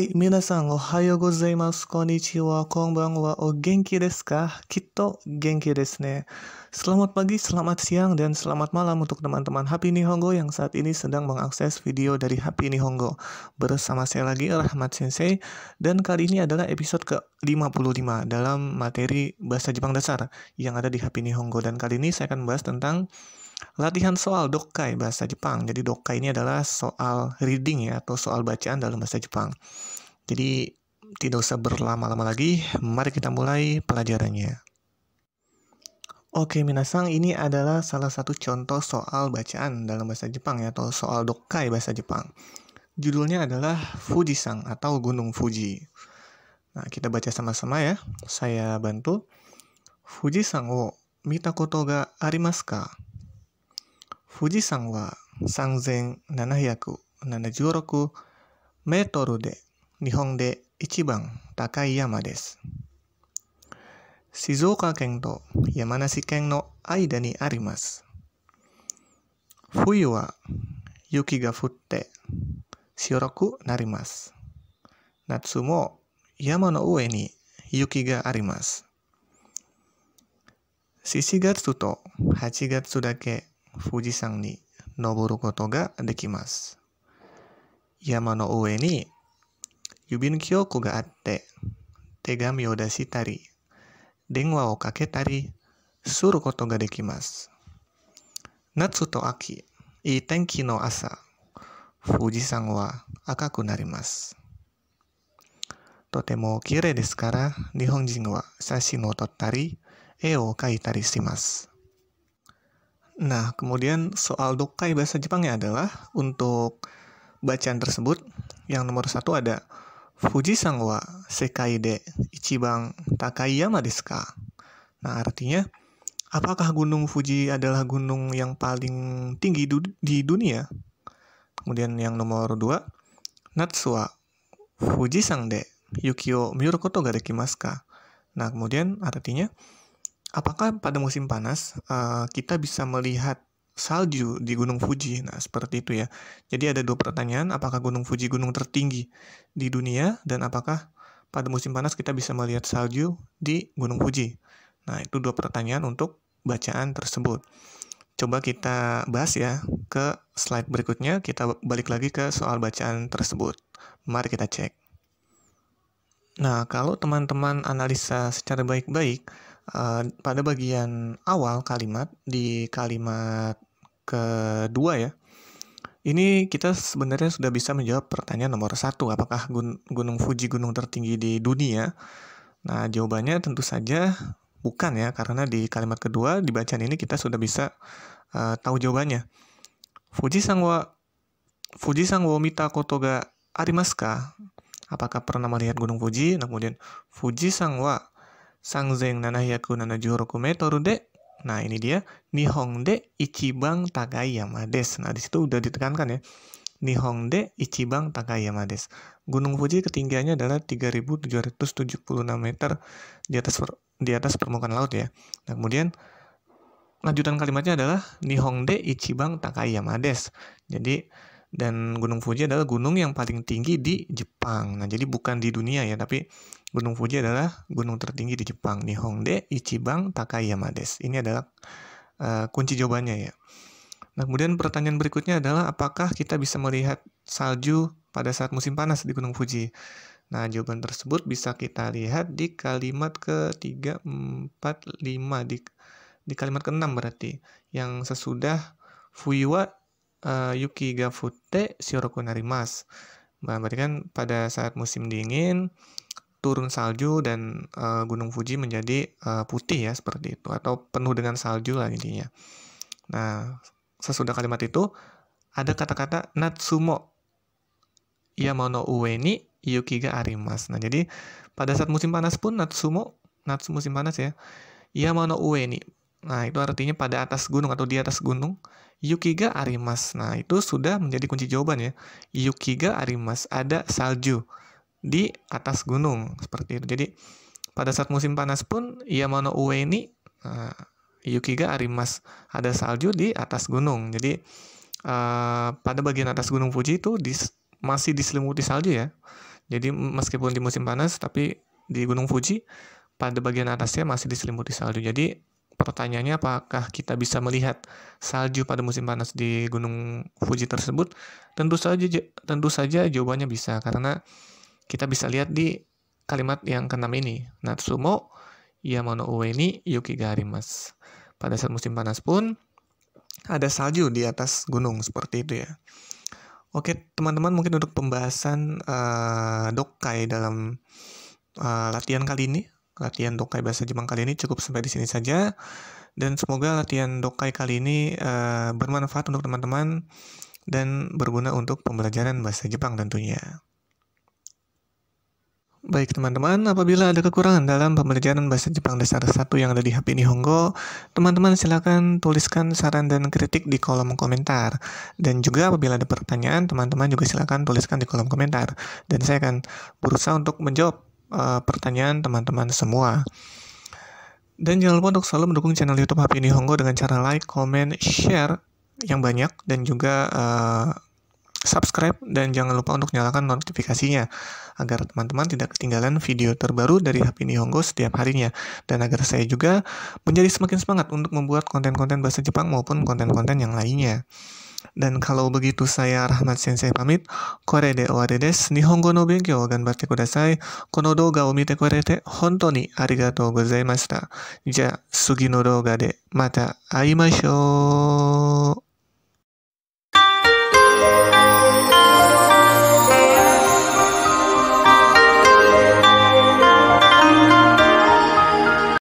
Hai, minasan! Selamat pagi, selamat siang, dan selamat malam untuk teman-teman Happy Nihongo yang saat ini sedang mengakses video dari Happy Nihongo. Bersama saya lagi, Rahmat Sensei, dan kali ini adalah episode ke-55 dalam materi Bahasa Jepang Dasar yang ada di Happy Nihongo. Dan kali ini saya akan membahas tentang Latihan soal dokai bahasa Jepang. Jadi dokai ini adalah soal reading ya atau soal bacaan dalam bahasa Jepang. Jadi tidak usah berlama-lama lagi, mari kita mulai pelajarannya. Oke minasang, ini adalah salah satu contoh soal bacaan dalam bahasa Jepang ya atau soal dokai bahasa Jepang. Judulnya adalah Fujisang atau Gunung Fuji. Nah, kita baca sama-sama ya. Saya bantu. Fujisang wo mitakoto ga arimasu ka? 富士山は3776メートルで日本で一番高い山です。静岡県と山梨県の間にあります。冬は雪が降って白くなります。夏も山の上に雪があります。7月と8月だけ富士山に登ることができます。山の上に郵便局があって、手紙を出したり、電話をかけたりすることができます。夏と秋、いい天気の朝、富士山は赤くなります。とても綺麗ですから、日本人は写真を撮ったり、絵を描いたりします。Nah, kemudian soal dokai bahasa Jepangnya adalah untuk bacaan tersebut yang nomor satu ada fuji sangwa sekai de ichibang takayama desu Nah, artinya apakah gunung Fuji adalah gunung yang paling tinggi du di dunia? Kemudian yang nomor dua, Natsu fuji sangde de yukio miuru koto ga dekimasu Nah, kemudian artinya apakah pada musim panas uh, kita bisa melihat salju di Gunung Fuji? Nah, seperti itu ya. Jadi ada dua pertanyaan, apakah Gunung Fuji gunung tertinggi di dunia dan apakah pada musim panas kita bisa melihat salju di Gunung Fuji? Nah, itu dua pertanyaan untuk bacaan tersebut. Coba kita bahas ya ke slide berikutnya, kita balik lagi ke soal bacaan tersebut. Mari kita cek. Nah, kalau teman-teman analisa secara baik-baik, Eh, pada bagian awal kalimat di kalimat kedua ya. Ini kita sebenarnya sudah bisa menjawab pertanyaan nomor satu, apakah gun Gunung Fuji gunung tertinggi di dunia? Nah, jawabannya tentu saja bukan ya, karena di kalimat kedua di bacaan ini kita sudah bisa uh, tahu jawabannya. Fuji sangwa Fuji sangwa mita kotoga arimaska Apakah pernah melihat Gunung Fuji? Nah, kemudian Fuji sangwa Sangzeng nanahyaku nanajuroku metoru de. Nah, ini dia. Nihongde de ichibang takayama des. Nah, di situ udah ditekankan ya. Nihongde de ichibang takayama des. Gunung Fuji ketinggiannya adalah 3776 meter di atas per, di atas permukaan laut ya. Nah, kemudian lanjutan kalimatnya adalah Nihongde de ichibang takayama des. Jadi, dan Gunung Fuji adalah gunung yang paling tinggi di Jepang. Nah, jadi bukan di dunia ya, tapi Gunung Fuji adalah gunung tertinggi di Jepang. Hongdae, Ichibang Takayama des. Ini adalah uh, kunci jawabannya ya. Nah, kemudian pertanyaan berikutnya adalah apakah kita bisa melihat salju pada saat musim panas di Gunung Fuji? Nah, jawaban tersebut bisa kita lihat di kalimat ke-3, 4, 5 di di kalimat ke-6 berarti yang sesudah Fuiwa uh, Yuki ga fute shiroku narimas. Nah, berarti kan pada saat musim dingin turun salju dan uh, Gunung Fuji menjadi uh, putih ya seperti itu atau penuh dengan salju lah intinya. Nah, sesudah kalimat itu ada kata-kata natsumo Yamano ue ni yukiga arimas. Nah, jadi pada saat musim panas pun natsumo natsu musim panas ya. Yamano ue ni. Nah, itu artinya pada atas gunung atau di atas gunung Yukiga Arimas. Nah, itu sudah menjadi kunci jawaban ya. Yukiga Arimas, ada salju di atas gunung seperti itu. Jadi pada saat musim panas pun Yamano Ue ini uh, Yukiga Arimas ada salju di atas gunung. Jadi uh, pada bagian atas gunung Fuji itu dis, masih diselimuti salju ya. Jadi meskipun di musim panas tapi di gunung Fuji pada bagian atasnya masih diselimuti salju. Jadi pertanyaannya apakah kita bisa melihat salju pada musim panas di Gunung Fuji tersebut? Tentu saja tentu saja jawabannya bisa karena kita bisa lihat di kalimat yang keenam ini. Natsumo Yamano Ue ni Yukigari mas. Pada saat musim panas pun ada salju di atas gunung seperti itu ya. Oke, teman-teman mungkin untuk pembahasan uh, dokai dalam uh, latihan kali ini Latihan Dokai bahasa Jepang kali ini cukup sampai di sini saja dan semoga latihan Dokai kali ini uh, bermanfaat untuk teman-teman dan berguna untuk pembelajaran bahasa Jepang tentunya. Baik teman-teman, apabila ada kekurangan dalam pembelajaran bahasa Jepang dasar satu yang ada di HP Honggo, teman-teman silakan tuliskan saran dan kritik di kolom komentar. Dan juga apabila ada pertanyaan, teman-teman juga silakan tuliskan di kolom komentar. Dan saya akan berusaha untuk menjawab uh, pertanyaan teman-teman semua. Dan jangan lupa untuk selalu mendukung channel YouTube HP ini Honggo dengan cara like, comment, share yang banyak dan juga uh, subscribe dan jangan lupa untuk nyalakan notifikasinya agar teman-teman tidak ketinggalan video terbaru dari HP ini Honggo setiap harinya dan agar saya juga menjadi semakin semangat untuk membuat konten-konten bahasa Jepang maupun konten-konten yang lainnya. Dan kalau begitu saya Rahmat Sensei pamit. Kore de owade desu. Nihongo no benkyou o ganbatte kudasai. Kono douga o mite kurete hontou ni arigatou gozaimashita. Ja, sugi no douga de mata aimashou.